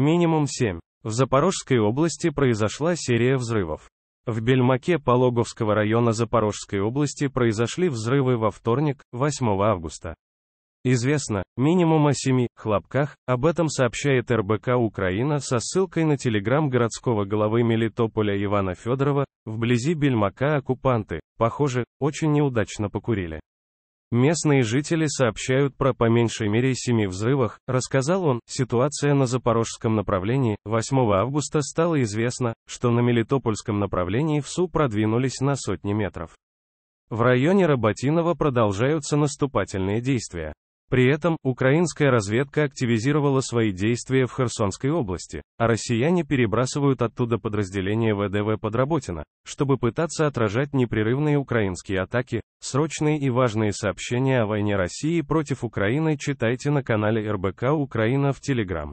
Минимум 7. В Запорожской области произошла серия взрывов. В Бельмаке Пологовского района Запорожской области произошли взрывы во вторник, 8 августа. Известно, минимум о семи хлопках, об этом сообщает РБК Украина со ссылкой на телеграмм городского главы Мелитополя Ивана Федорова, вблизи Бельмака оккупанты, похоже, очень неудачно покурили. Местные жители сообщают про по меньшей мере семи взрывах, рассказал он. Ситуация на запорожском направлении. 8 августа стало известно, что на Мелитопольском направлении в Су продвинулись на сотни метров. В районе Роботиного продолжаются наступательные действия. При этом, украинская разведка активизировала свои действия в Херсонской области, а россияне перебрасывают оттуда подразделения ВДВ Подработина, чтобы пытаться отражать непрерывные украинские атаки. Срочные и важные сообщения о войне России против Украины читайте на канале РБК Украина в Телеграм.